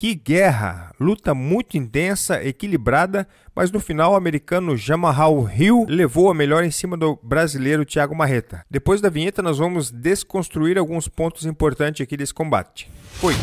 Que guerra! Luta muito intensa, equilibrada, mas no final o americano Jamarral Hill levou a melhor em cima do brasileiro Thiago Marreta. Depois da vinheta nós vamos desconstruir alguns pontos importantes aqui desse combate. Fui.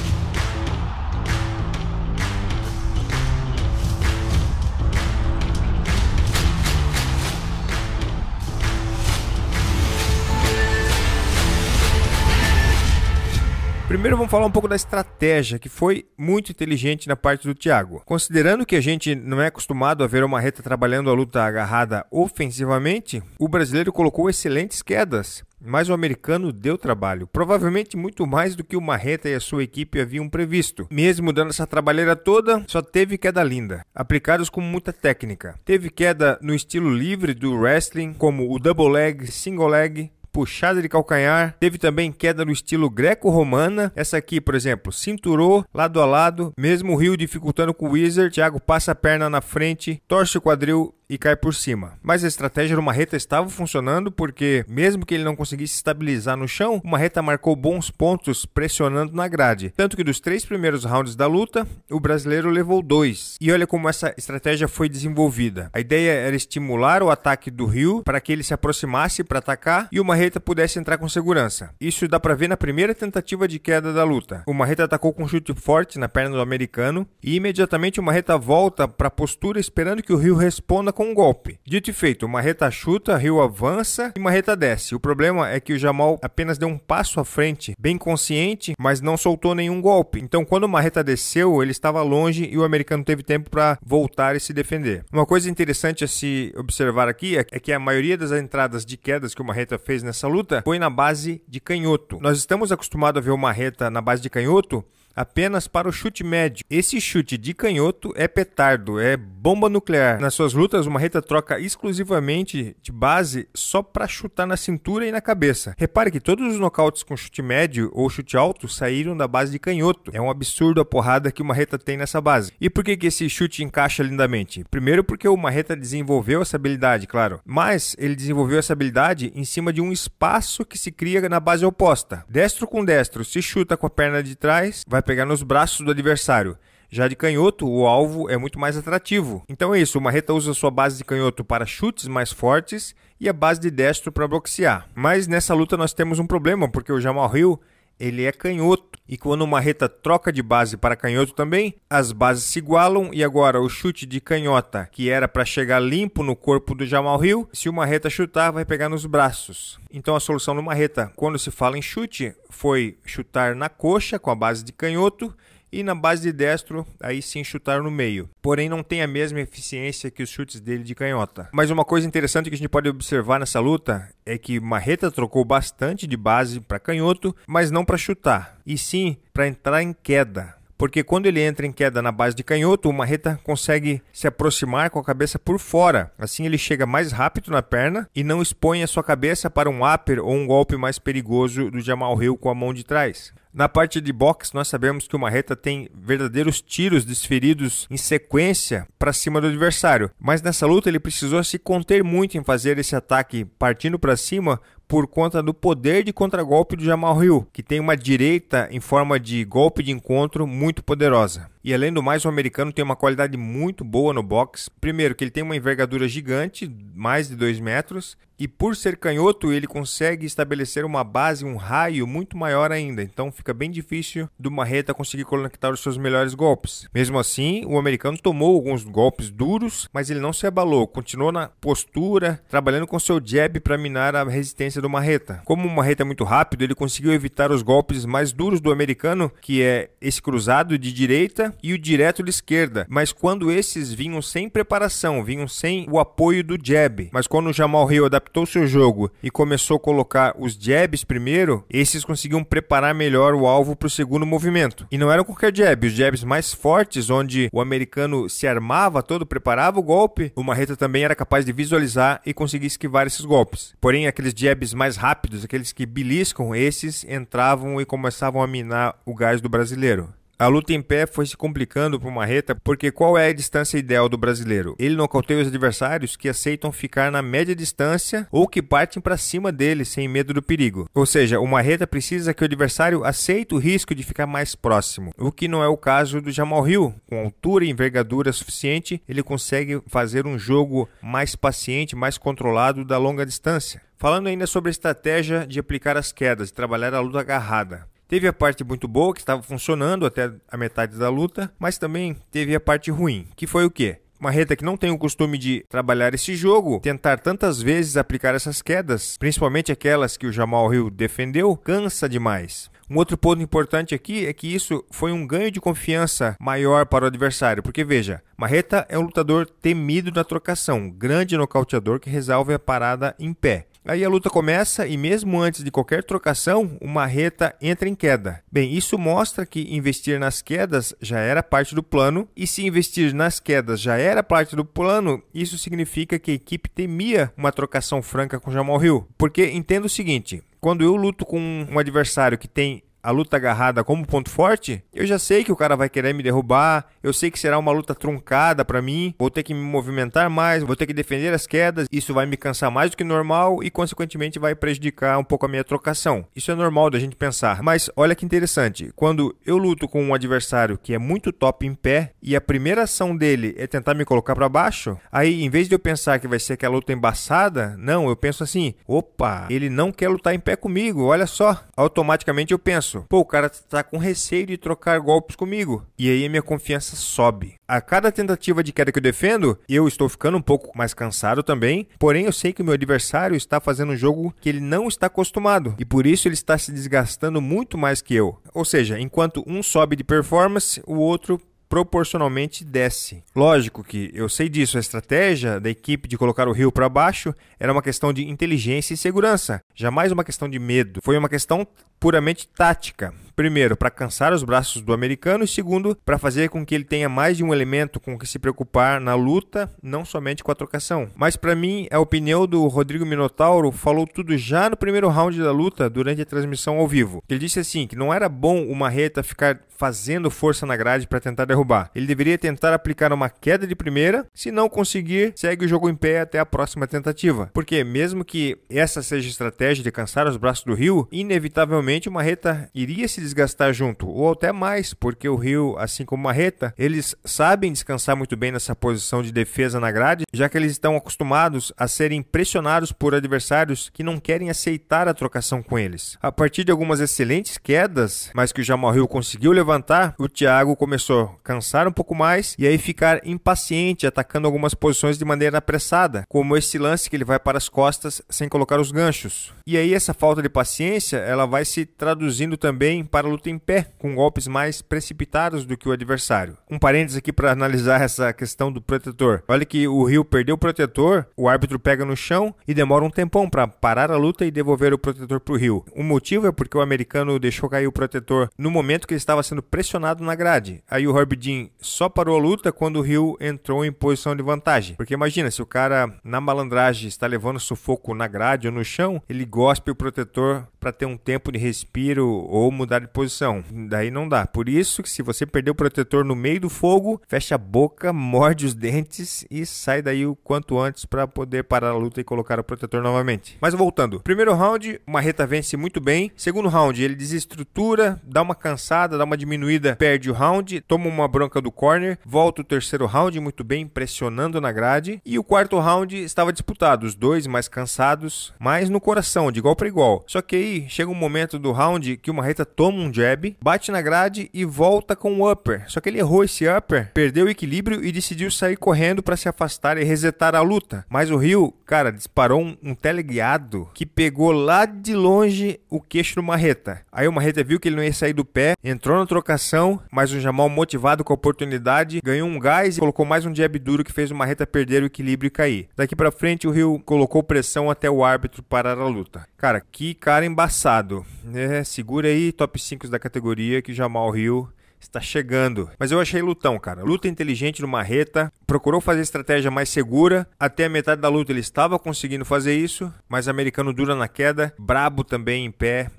Primeiro vamos falar um pouco da estratégia, que foi muito inteligente na parte do Thiago. Considerando que a gente não é acostumado a ver o Marreta trabalhando a luta agarrada ofensivamente, o brasileiro colocou excelentes quedas mas o americano deu trabalho, provavelmente muito mais do que o Marreta e a sua equipe haviam previsto. Mesmo dando essa trabalheira toda, só teve queda linda, aplicados com muita técnica. Teve queda no estilo livre do wrestling, como o double leg, single leg, puxada de calcanhar. Teve também queda no estilo greco-romana. Essa aqui, por exemplo, cinturou lado a lado, mesmo o Rio dificultando com o Wizard. Thiago passa a perna na frente, torce o quadril e cai por cima. Mas a estratégia do Marreta estava funcionando porque, mesmo que ele não conseguisse estabilizar no chão, o Marreta marcou bons pontos pressionando na grade. Tanto que dos três primeiros rounds da luta, o brasileiro levou dois. E olha como essa estratégia foi desenvolvida. A ideia era estimular o ataque do Rio para que ele se aproximasse para atacar e o Marreta pudesse entrar com segurança. Isso dá para ver na primeira tentativa de queda da luta. O Marreta atacou com um chute forte na perna do americano e imediatamente o Marreta volta para a postura esperando que o Rio responda com um golpe. Dito e feito, Marreta chuta, Rio avança e Marreta desce. O problema é que o Jamal apenas deu um passo à frente, bem consciente, mas não soltou nenhum golpe. Então, quando Marreta desceu, ele estava longe e o americano teve tempo para voltar e se defender. Uma coisa interessante a se observar aqui é, é que a maioria das entradas de quedas que o Marreta fez nessa luta foi na base de canhoto. Nós estamos acostumados a ver o Marreta na base de canhoto apenas para o chute médio. Esse chute de canhoto é petardo, é bomba nuclear. Nas suas lutas, o Marreta troca exclusivamente de base só para chutar na cintura e na cabeça. Repare que todos os nocautes com chute médio ou chute alto saíram da base de canhoto. É um absurdo a porrada que o Marreta tem nessa base. E por que, que esse chute encaixa lindamente? Primeiro, porque o Marreta desenvolveu essa habilidade, claro, mas ele desenvolveu essa habilidade em cima de um espaço que se cria na base oposta. Destro com destro, se chuta com a perna de trás, vai pegar nos braços do adversário. Já de canhoto, o alvo é muito mais atrativo. Então é isso, o Marreta usa sua base de canhoto para chutes mais fortes e a base de destro para boxear. Mas nessa luta nós temos um problema, porque o Jamal Hill ele é canhoto. E quando o Marreta troca de base para canhoto também, as bases se igualam e agora o chute de canhota, que era para chegar limpo no corpo do Jamal Hill, se o Marreta chutar, vai pegar nos braços. Então a solução do Marreta, quando se fala em chute, foi chutar na coxa com a base de canhoto e na base de destro, aí sim chutar no meio. Porém, não tem a mesma eficiência que os chutes dele de canhota. Mas uma coisa interessante que a gente pode observar nessa luta é que Marreta trocou bastante de base para canhoto, mas não para chutar, e sim para entrar em queda porque quando ele entra em queda na base de canhoto, o marreta consegue se aproximar com a cabeça por fora. Assim ele chega mais rápido na perna e não expõe a sua cabeça para um upper ou um golpe mais perigoso do Jamal Hill com a mão de trás. Na parte de boxe, nós sabemos que o Marreta tem verdadeiros tiros desferidos em sequência para cima do adversário, mas nessa luta ele precisou se conter muito em fazer esse ataque partindo para cima, por conta do poder de contragolpe do Jamal Hill, que tem uma direita em forma de golpe de encontro muito poderosa. E além do mais, o americano tem uma qualidade muito boa no box. Primeiro, que ele tem uma envergadura gigante, mais de 2 metros, e por ser canhoto, ele consegue estabelecer uma base, um raio muito maior ainda. Então fica bem difícil do Marreta conseguir conectar os seus melhores golpes. Mesmo assim, o americano tomou alguns golpes duros, mas ele não se abalou, continuou na postura, trabalhando com seu jab para minar a resistência do Marreta. Como o Marreta é muito rápido, ele conseguiu evitar os golpes mais duros do americano, que é esse cruzado de direita e o direto de esquerda, mas quando esses vinham sem preparação, vinham sem o apoio do jab. Mas quando o Jamal Hill adaptou seu jogo e começou a colocar os jabs primeiro, esses conseguiam preparar melhor o alvo para o segundo movimento. E não era qualquer jab, os jabs mais fortes, onde o americano se armava todo, preparava o golpe, o Marreta também era capaz de visualizar e conseguir esquivar esses golpes. Porém, aqueles jabs mais rápidos, aqueles que beliscam, esses entravam e começavam a minar o gás do brasileiro. A luta em pé foi se complicando para o Marreta, porque qual é a distância ideal do brasileiro? Ele nocauteia os adversários que aceitam ficar na média distância ou que partem para cima dele sem medo do perigo. Ou seja, o Marreta precisa que o adversário aceite o risco de ficar mais próximo, o que não é o caso do Jamal Hill. Com altura e envergadura suficiente, ele consegue fazer um jogo mais paciente, mais controlado da longa distância. Falando ainda sobre a estratégia de aplicar as quedas e trabalhar a luta agarrada. Teve a parte muito boa, que estava funcionando até a metade da luta, mas também teve a parte ruim, que foi o quê? Marreta que não tem o costume de trabalhar esse jogo, tentar tantas vezes aplicar essas quedas, principalmente aquelas que o Jamal Hill defendeu, cansa demais. Um outro ponto importante aqui é que isso foi um ganho de confiança maior para o adversário, porque veja, Marreta é um lutador temido na trocação, grande nocauteador que resolve a parada em pé. Aí a luta começa e, mesmo antes de qualquer trocação, o Marreta entra em queda. Bem, isso mostra que investir nas quedas já era parte do plano, e se investir nas quedas já era parte do plano, isso significa que a equipe temia uma trocação franca com Jamal Hill. Porque entendo o seguinte: quando eu luto com um adversário que tem a luta agarrada como ponto forte, eu já sei que o cara vai querer me derrubar, eu sei que será uma luta truncada para mim, vou ter que me movimentar mais, vou ter que defender as quedas, isso vai me cansar mais do que normal e consequentemente vai prejudicar um pouco a minha trocação. Isso é normal da gente pensar, mas olha que interessante, quando eu luto com um adversário que é muito top em pé e a primeira ação dele é tentar me colocar para baixo, aí em vez de eu pensar que vai ser aquela luta embaçada, não, eu penso assim, opa, ele não quer lutar em pé comigo, olha só. Automaticamente eu penso isso, pô, o cara tá com receio de trocar golpes comigo. E aí minha confiança sobe. A cada tentativa de queda que eu defendo, eu estou ficando um pouco mais cansado também. Porém, eu sei que o meu adversário está fazendo um jogo que ele não está acostumado. E por isso ele está se desgastando muito mais que eu. Ou seja, enquanto um sobe de performance, o outro proporcionalmente desce. Lógico que eu sei disso, a estratégia da equipe de colocar o Rio para baixo era uma questão de inteligência e segurança, jamais uma questão de medo. Foi uma questão puramente tática. Primeiro, para cansar os braços do americano e segundo, para fazer com que ele tenha mais de um elemento com que se preocupar na luta, não somente com a trocação. Mas para mim, é a opinião do Rodrigo Minotauro falou tudo já no primeiro round da luta durante a transmissão ao vivo. Ele disse assim que não era bom o Marreta ficar fazendo força na grade para tentar derrubar. Ele deveria tentar aplicar uma queda de primeira, se não conseguir, segue o jogo em pé até a próxima tentativa. Porque mesmo que essa seja a estratégia de cansar os braços do Rio, inevitavelmente o Marreta iria se desgastar junto, ou até mais, porque o Rio, assim como o Marreta, eles sabem descansar muito bem nessa posição de defesa na grade, já que eles estão acostumados a serem pressionados por adversários que não querem aceitar a trocação com eles. A partir de algumas excelentes quedas, mas que o Jamal Rio conseguiu levantar, o Thiago começou a cansar um pouco mais e aí ficar impaciente, atacando algumas posições de maneira apressada, como esse lance que ele vai para as costas sem colocar os ganchos. E aí essa falta de paciência, ela vai se traduzindo também para a luta em pé, com golpes mais precipitados do que o adversário. Um parênteses aqui para analisar essa questão do protetor. Olha que o Rio perdeu o protetor, o árbitro pega no chão e demora um tempão para parar a luta e devolver o protetor para o Rio. O motivo é porque o americano deixou cair o protetor no momento que ele estava sendo pressionado na grade. Aí o Herb Dean só parou a luta quando o Rio entrou em posição de vantagem. Porque imagina, se o cara na malandragem está levando sufoco na grade ou no chão, ele gospe o protetor para ter um tempo de respiro ou mudar de posição. Daí não dá. Por isso que se você perder o protetor no meio do fogo, fecha a boca, morde os dentes e sai daí o quanto antes para poder parar a luta e colocar o protetor novamente. Mas voltando. Primeiro round, o Marreta vence muito bem. Segundo round, ele desestrutura, dá uma cansada, dá uma diminuída, perde o round, toma uma bronca do corner, volta o terceiro round muito bem, pressionando na grade. E o quarto round estava disputado, os dois mais cansados, mas no coração, de igual para igual. Só que aí chega um momento do round que o Marreta toma toma um jab, bate na grade e volta com o upper. Só que ele errou esse upper, perdeu o equilíbrio e decidiu sair correndo para se afastar e resetar a luta. Mas o Rio, cara, disparou um, um teleguiado que pegou lá de longe o queixo do Marreta. Aí o Marreta viu que ele não ia sair do pé, entrou na trocação, mas o Jamal, motivado com a oportunidade, ganhou um gás e colocou mais um jab duro que fez o Marreta perder o equilíbrio e cair. Daqui para frente, o Rio colocou pressão até o árbitro parar a luta. Cara, que cara embaçado. É, segura aí, top 5 da categoria que Jamal Rio está chegando. Mas eu achei lutão, cara. Luta inteligente no Marreta, procurou fazer estratégia mais segura. Até a metade da luta ele estava conseguindo fazer isso, mas americano dura na queda, brabo também em pé.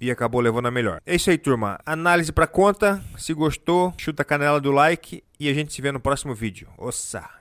E acabou levando a melhor. É isso aí, turma. Análise para conta. Se gostou, chuta a canela do like. E a gente se vê no próximo vídeo. Ossa!